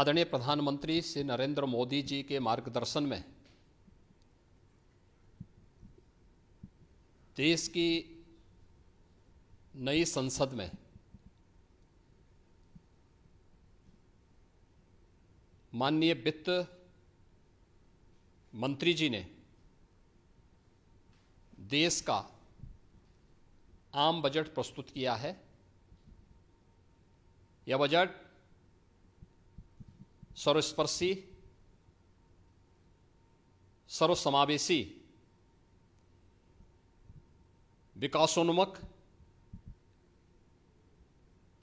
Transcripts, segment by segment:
आदरणीय प्रधानमंत्री श्री नरेंद्र मोदी जी के मार्गदर्शन में देश की नई संसद में माननीय वित्त मंत्री जी ने देश का आम बजट प्रस्तुत किया है यह बजट सर्वस्पर्शी सर्वसमावेशी विकासोन्मक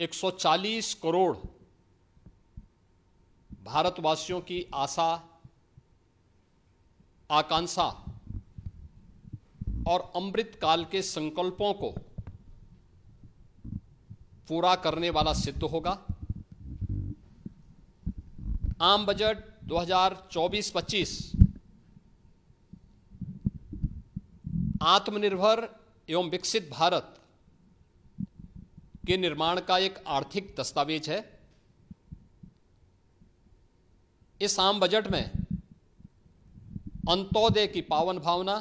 140 करोड़ भारतवासियों की आशा आकांक्षा और अमृत काल के संकल्पों को पूरा करने वाला सिद्ध होगा आम बजट 2024-25 आत्मनिर्भर एवं विकसित भारत के निर्माण का एक आर्थिक दस्तावेज है इस आम बजट में अंत्योदय की पावन भावना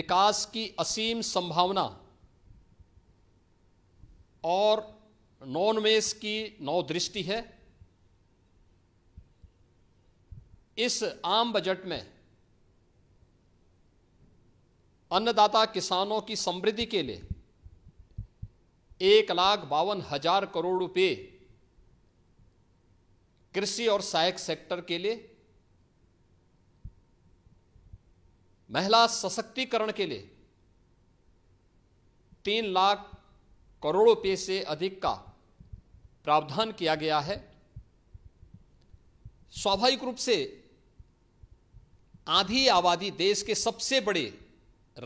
विकास की असीम संभावना और नौनमेष की नौ दृष्टि है इस आम बजट में अन्नदाता किसानों की समृद्धि के लिए एक लाख बावन हजार करोड़ रुपए कृषि और सहायक सेक्टर के लिए महिला सशक्तिकरण के लिए तीन लाख करोड़ रुपये से अधिक का प्रावधान किया गया है स्वाभाविक रूप से आधी आबादी देश के सबसे बड़े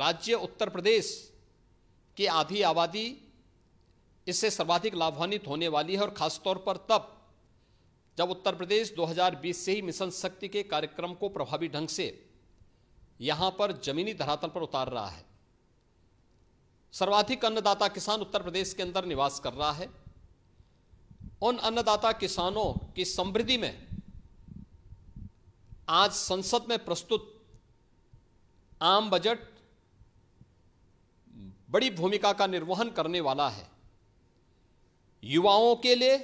राज्य उत्तर प्रदेश की आधी आबादी इससे सर्वाधिक लाभान्वित होने वाली है और खासतौर पर तब जब उत्तर प्रदेश 2020 से ही मिशन शक्ति के कार्यक्रम को प्रभावी ढंग से यहां पर जमीनी धरातल पर उतार रहा है सर्वाधिक अन्नदाता किसान उत्तर प्रदेश के अंदर निवास कर रहा है उन अन्नदाता किसानों की समृद्धि में आज संसद में प्रस्तुत आम बजट बड़ी भूमिका का निर्वहन करने वाला है युवाओं के लिए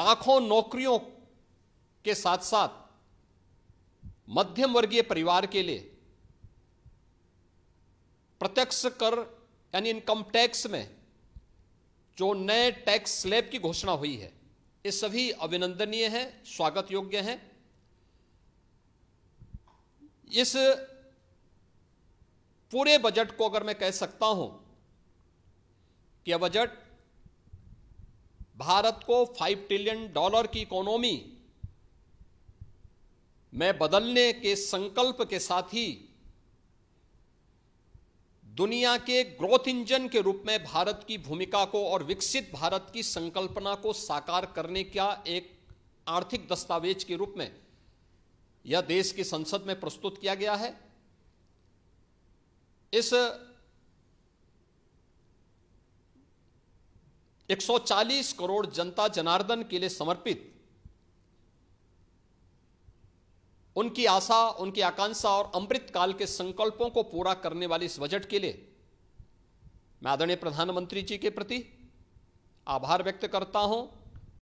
लाखों नौकरियों के साथ साथ मध्यम वर्गीय परिवार के लिए प्रत्यक्ष कर यानी इनकम टैक्स में जो नए टैक्स स्लैब की घोषणा हुई है ये सभी अभिनंदनीय है स्वागत योग्य है इस पूरे बजट को अगर मैं कह सकता हूं कि यह बजट भारत को 5 ट्रिलियन डॉलर की इकोनॉमी में बदलने के संकल्प के साथ ही दुनिया के ग्रोथ इंजन के रूप में भारत की भूमिका को और विकसित भारत की संकल्पना को साकार करने का एक आर्थिक दस्तावेज के रूप में यह देश की संसद में प्रस्तुत किया गया है इस 140 करोड़ जनता जनार्दन के लिए समर्पित उनकी आशा उनकी आकांक्षा और अमृत काल के संकल्पों को पूरा करने वाले इस बजट के लिए मैं आदरणीय प्रधानमंत्री जी के प्रति आभार व्यक्त करता हूं